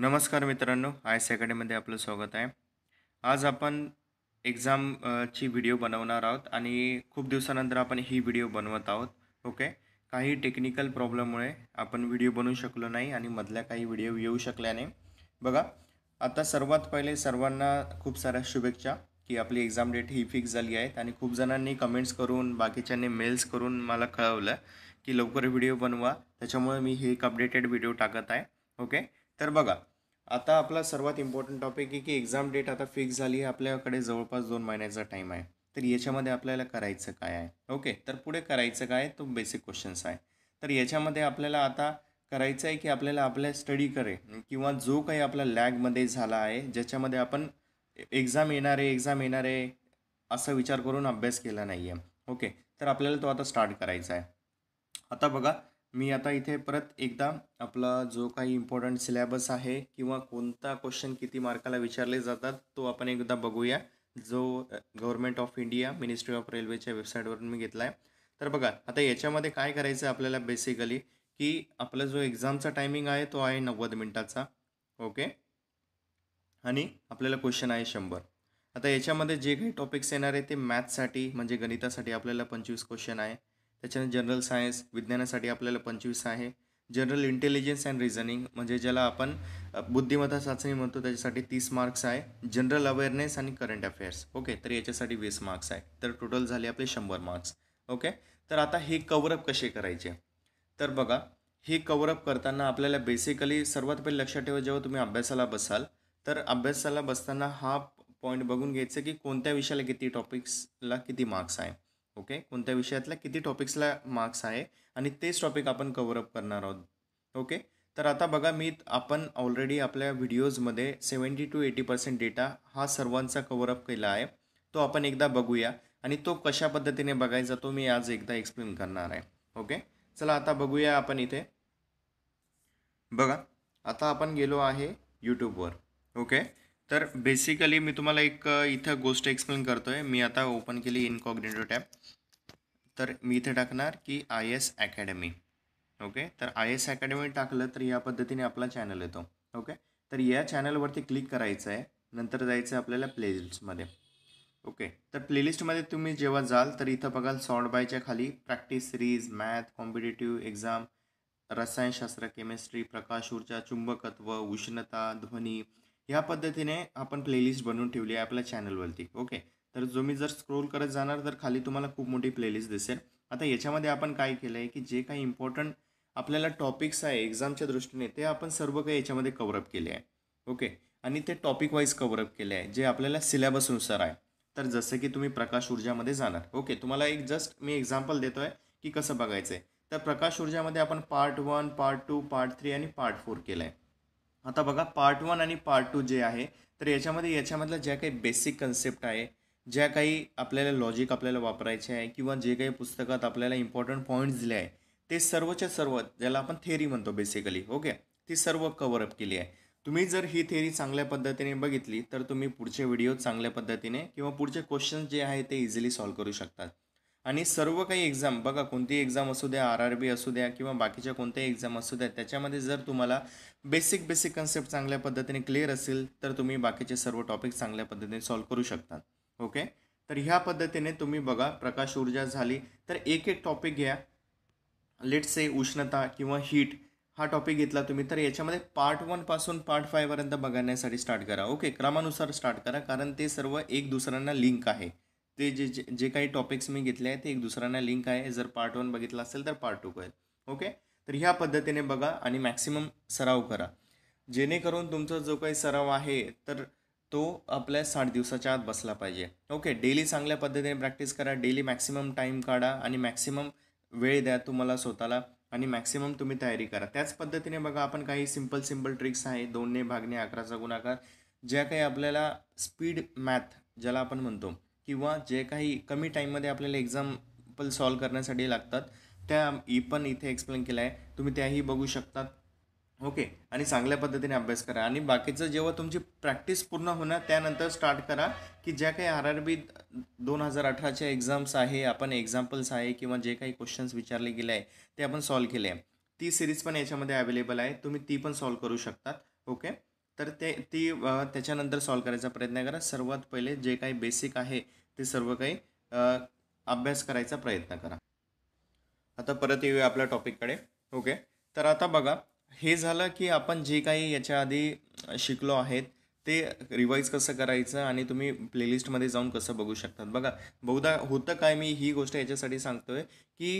नमस्कार मित्रांनो आय अकॅडमीमध्ये आपलं स्वागत आहे आज आपण एक्झाम ची व्हिडिओ बनवणार आहोत आणि खूप दिवसानंतर आपण ही व्हिडिओ बनवत आहोत ओके काही टेक्निकल प्रॉब्लेममुळे आपण व्हिडिओ बनवू शकलो नाही आणि मधल्या काही व्हिडिओ येऊ शकल्या नाही बघा आता सर्वात पहिले सर्वांना खूप साऱ्या शुभेच्छा की आपली एक्झाम डेट ही फिक्स झाली आहेत आणि खूप जणांनी कमेंट्स करून बाकीच्यांनी मेल्स करून मला कळवलं की लवकर व्हिडिओ बनवा त्याच्यामुळे मी हे एक अपडेटेड व्हिडिओ टाकत आहे ओके तर बघा आता आपला सर्वात इम्पॉर्टंट टॉपिक आहे की एक्झाम डेट आता फिक्स झाली आहे आपल्याकडे जवळपास दोन महिन्याचा टाईम आहे तर याच्यामध्ये आपल्याला करायचं काय आहे ओके तर पुढे करायचं काय तो बेसिक क्वेश्चन्स आहे तर याच्यामध्ये आपल्याला आता करायचं आहे की आपल्याला आपल्या स्टडी करे किंवा जो काही आपला लॅगमध्ये झाला आहे ज्याच्यामध्ये आपण एक्झाम येणार आहे एक्झाम येणार आहे असा विचार करून अभ्यास केला नाही आहे ओके तर आपल्याला तो आता स्टार्ट करायचा आहे आता बघा मी आता इथे परत एकदा आपला जो काही इम्पॉर्टंट सिलॅबस आहे किंवा कोणता क्वेश्चन किती मार्काला विचारले जातात तो आपण एकदा बघूया जो government of India ministry of रेल्वेच्या वेबसाईटवरून मी घेतला आहे तर बघा आता याच्यामध्ये काय करायचं आहे आपल्याला बेसिकली की आपला जो एक्झामचा टायमिंग आहे तो आहे नव्वद मिनटाचा ओके आणि आपल्याला क्वेश्चन आहे शंभर आता याच्यामध्ये जे काही टॉपिक्स येणार आहे ते मॅथ्ससाठी म्हणजे गणितासाठी आपल्याला पंचवीस क्वेश्चन आहे त्याच्यानंतर जनरल सायन्स विज्ञानासाठी आपल्याला पंचवीस आहे जनरल इंटेलिजन्स अँड रिझनिंग म्हणजे ज्याला आपण बुद्धिमत्ता चाचणी म्हणतो त्याच्यासाठी तीस मार्क्स आहे जनरल अवेअरनेस आणि करंट अफेअर्स ओके तर याच्यासाठी वीस मार्क्स आहे तर टोटल झाले आपले शंभर मार्क्स ओके तर आता हे कवरअप कसे करायचे तर बघा हे कवरअप करताना आपल्याला बेसिकली सर्वात पहिले लक्षात ठेवा जेव्हा तुम्ही अभ्यासाला बसाल तर अभ्यासाला बसताना हा पॉईंट बघून घ्यायचं की कोणत्या विषयाला किती टॉपिक्सला किती मार्क्स आहे ओके कोणत्या विषयातल्या किती टॉपिक्सला मार्क्स आहे आणि तेच टॉपिक आपण अप करणार आहोत ओके तर आता बघा मी आपण ऑलरेडी आपल्या व्हिडिओजमध्ये seventy two eighty percent data हा सर्वांचा अप केला आहे तो आपण एकदा बघूया आणि तो कशा पद्धतीने बघायचा तो मी आज एकदा एक्सप्लेन करणार आहे ओके चला आता बघूया आपण इथे बघा आता आपण गेलो आहे यूट्यूबवर ओके तर बेसिकली मी तुम्हाला एक इथं गोष्ट एक्सप्लेन करतो आहे मी आता ओपन केली इनकॉग्नेटो टॅब तर मी इथे टाकणार की आय एस अकॅडमी ओके तर आय एस अकॅडमी टाकलं तर या पद्धतीने आपला चॅनल येतो ओके तर या चॅनलवरती क्लिक करायचं आहे नंतर जायचं आहे आपल्याला प्लेलिस्टमध्ये ओके तर प्लेलिस्टमध्ये तुम्ही जेव्हा जाल तर इथं बघाल सॉर्ट बायच्या खाली practice series math competitive exam रसायनशास्त्र केमिस्ट्री प्रकाश ऊर्जा चुंबकत्व उष्णता ध्वनी ह्या पद्धतीने आपण प्लेलिस्ट बनवून ठेवली आहे आपल्या चॅनलवरती ओके तर जो मी जर स्क्रोल करत जाणार तर खाली तुम्हाला खूप मोठी प्लेलिस्ट दिसेल आता याच्यामध्ये आपण काय केलं आहे की जे काही इम्पॉर्टंट आपल्याला टॉपिक्स आहे एक्झामच्या दृष्टीने ते आपण सर्व काही याच्यामध्ये कवरअप केले आहे ओके आणि ते टॉपिक वाईज कवरअप केले आहे जे आपल्याला सिलेबसनुसार आहे तर जसं की तुम्ही प्रकाश ऊर्जामध्ये जाणार ओके तुम्हाला एक जस्ट मी एक्झाम्पल देतो आहे की कसं बघायचं आहे तर प्रकाश ऊर्जामध्ये आपण part one part two part three आणि पार्ट फोर केलं आहे आता बघा पार्ट वन आणि पार्ट टू जे आहे तर याच्यामध्ये याच्यामधल्या ज्या काही बेसिक कन्सेप्ट आहे ज्या काही आपल्याला लॉजिक आपल्याला वापरायचे आहे किंवा जे काही पुस्तकात आपल्याला इम्पॉर्टंट पॉईंट्स दिले आहे ते सर्वच्या सर्व ज्याला आपण थेरी म्हणतो बेसिकली ओके ती सर्व अप केली आहे तुम्ही जर ही थेरी चांगल्या पद्धतीने बघितली तर तुम्ही पुढचे व्हिडिओ चांगल्या पद्धतीने किंवा पुढचे क्वेश्चन्स जे आहे ते इझिली सॉल्व करू शकतात आणि सर्व काही एक्झाम बघा कोणती एक्झाम असू द्या आर आर बी असू द्या किंवा बाकीच्या कोणत्याही एक्झाम असू द्या त्याच्यामध्ये जर तुम्हाला बेसिक बेसिक कन्सेप्ट चांगल्या पद्धतीने क्लिअर असेल तर तुम्ही बाकीचे सर्व टॉपिक चांगल्या पद्धतीने सॉल्व करू शकता ओके तर ह्या पद्धतीने तुम्ही बघा प्रकाश ऊर्जा झाली तर एक एक टॉपिक घ्या लेट से उष्णता किंवा हीट हा टॉपिक घेतला तुम्ही तर याच्यामध्ये पार्ट वनपासून पार्ट फायपर्यंत बघण्यासाठी स्टार्ट करा ओके क्रमानुसार स्टार्ट करा कारण ते सर्व एक दुसऱ्यांना लिंक आहे ते जे जे जे काही टॉपिक्स मी घेतले आहेत ते एक दुसऱ्यांना लिंक आहे जर पार्ट वन बघितला असेल तर पार्ट टू करेल ओके तर ह्या पद्धतीने बघा आणि मॅक्सिमम सराव करा जेणेकरून तुमचा जो काही सराव आहे तर तो आपल्या साठ दिवसाच्या आत बसला पाहिजे ओके डेली चांगल्या पद्धतीने प्रॅक्टिस करा डेली मॅक्सिमम टाईम काढा आणि मॅक्सिमम वेळ द्या तुम्हाला स्वतःला आणि मॅक्सिमम तुम्ही तयारी करा त्याच पद्धतीने बघा आपण काही सिंपल सिंपल ट्रिक्स आहे दोनने भागने अकराचा गुणाकार ज्या काही आपल्याला स्पीड मॅथ ज्याला आपण म्हणतो किंवा जे काही कमी टाईममध्ये आपल्याला एक्झाम्पल सॉल्व करण्यासाठी लागतात त्या पण इथे एक्सप्लेन केलं आहे तुम्ही त्याही बघू शकतात ओके आणि चांगल्या पद्धतीने अभ्यास करा आणि बाकीचं जेव्हा तुमची प्रॅक्टिस पूर्ण होणार त्यानंतर स्टार्ट करा की ज्या काही आर आर बी दोन हजार अठराच्या एक्झाम्स आहे आपण एक्झाम्पल्स आहे किंवा जे काही क्वेश्चन्स विचारले गेले आहे ते आपण सॉल्व केले आहे ती सिरीज पण याच्यामध्ये अवेलेबल आहे तुम्ही ती पण सॉल्व करू शकतात ओके तर ते ती त्याच्यानंतर सॉल्व करायचा प्रयत्न करा सर्वात पहिले जे काही बेसिक आहे ते सर्व काही अभ्यास करायचा प्रयत्न करा आता परत येऊया आपल्या टॉपिककडे ओके तर आता बघा हे झालं की आपण जे काही याच्या आधी शिकलो आहेत ते रिवाईज कसं करायचं आणि तुम्ही प्लेलिस्टमध्ये जाऊन कसं बघू शकतात बघा बहुधा होतं काय मी ही गोष्ट याच्यासाठी सांगतो आहे की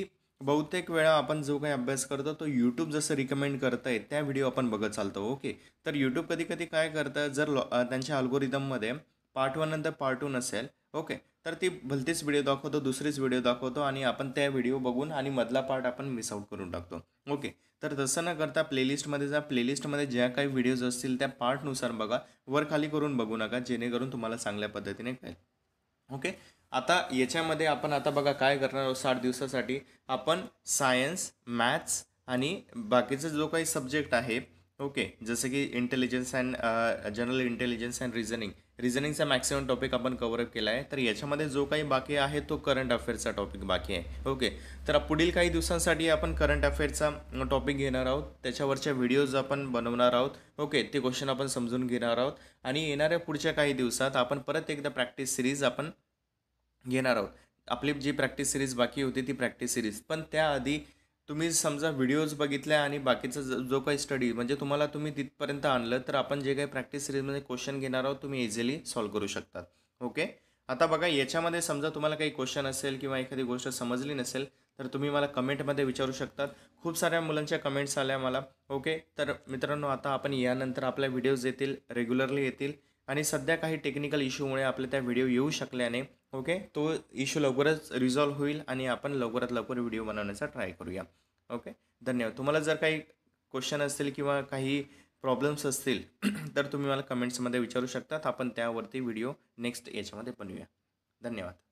बहुतेक वेळा आपण जो काही अभ्यास करतो तो यूट्यूब जसं रिकमेंड करतंय त्या व्हिडिओ आपण बघत चालतो ओके तर यूट्यूब कधी कधी काय करतं जर लॉ त्यांच्या अल्गोरिदममध्ये पार्ट वन नंतर पार्ट टू नसेल ओके तर ती भलतीच व्हिडिओ दाखवतो दुसरीच व्हिडिओ दाखवतो आणि आपण त्या व्हिडिओ बघून आणि मधला पार्ट आपण मिस आउट करून टाकतो ओके तर तसं न करता प्लेलिस्टमध्ये जा प्लेलिस्टमध्ये ज्या काही व्हिडिओज असतील त्या पार्टनुसार बघा वर खाली करून बघू नका जेणेकरून तुम्हाला चांगल्या पद्धतीने काय ओके आता याच्यामध्ये आपण आता बघा काय करणार आहोत साठ दिवसासाठी आपण सायन्स मॅथ्स आणि बाकीचा जो काही सब्जेक्ट आहे ओके जसं की intelligence and general intelligence and reasoning रिझनिंगचा मॅक्सिमम टॉपिक आपण कवरअप केला आहे तर याच्यामध्ये जो काही बाकी आहे तो करंट अफेअरचा टॉपिक बाकी आहे ओके तर पुढील काही दिवसांसाठी आपण करंट अफेअरचा टॉपिक घेणार आहोत त्याच्यावरच्या व्हिडिओज आपण बनवणार आहोत ओके ते क्वेश्चन आपण समजून घेणार आहोत आणि येणाऱ्या पुढच्या काही दिवसात आपण परत एकदा प्रॅक्टिस सिरीज आपण घेणार आहोत आपली जी प्रॅक्टिस सिरीज बाकी होती ती प्रॅक्टिस सिरीज पण त्याआधी तुम्ही समजा व्हिडिओज बघितल्या आणि बाकीचा जो काही स्टडी म्हणजे तुम्हाला तुम्ही तिथपर्यंत आणलं तर आपण जे काही प्रॅक्टिस सिरीजमध्ये क्वेश्चन घेणार आहोत तुम्ही इझिली सॉल्व करू शकता ओके आता बघा याच्यामध्ये समजा तुम्हाला काही क्वेश्चन असेल किंवा एखादी गोष्ट समजली नसेल तर तुम्ही मला कमेंटमध्ये विचारू शकतात खूप साऱ्या मुलांच्या कमेंट्स आल्या मला ओके तर मित्रांनो आता आपण यानंतर आपल्या व्हिडिओज येतील रेग्युलरली येतील आणि सध्या काही टेक्निकल इश्यूमुळे आपले त्या व्हिडिओ येऊ शकल्याने ओके तो इश्यू लवकरच रिझॉल्व होईल आणि आपण लवकरात लवकर व्हिडिओ बनवण्याचा ट्राय करूया ओके धन्यवाद तुम्हाला जर काही क्वेश्चन असतील किंवा काही प्रॉब्लेम्स असतील तर तुम्ही मला कमेंट्समध्ये विचारू शकतात आपण त्यावरती व्हिडिओ नेक्स्ट याच्यामध्ये बनवूया धन्यवाद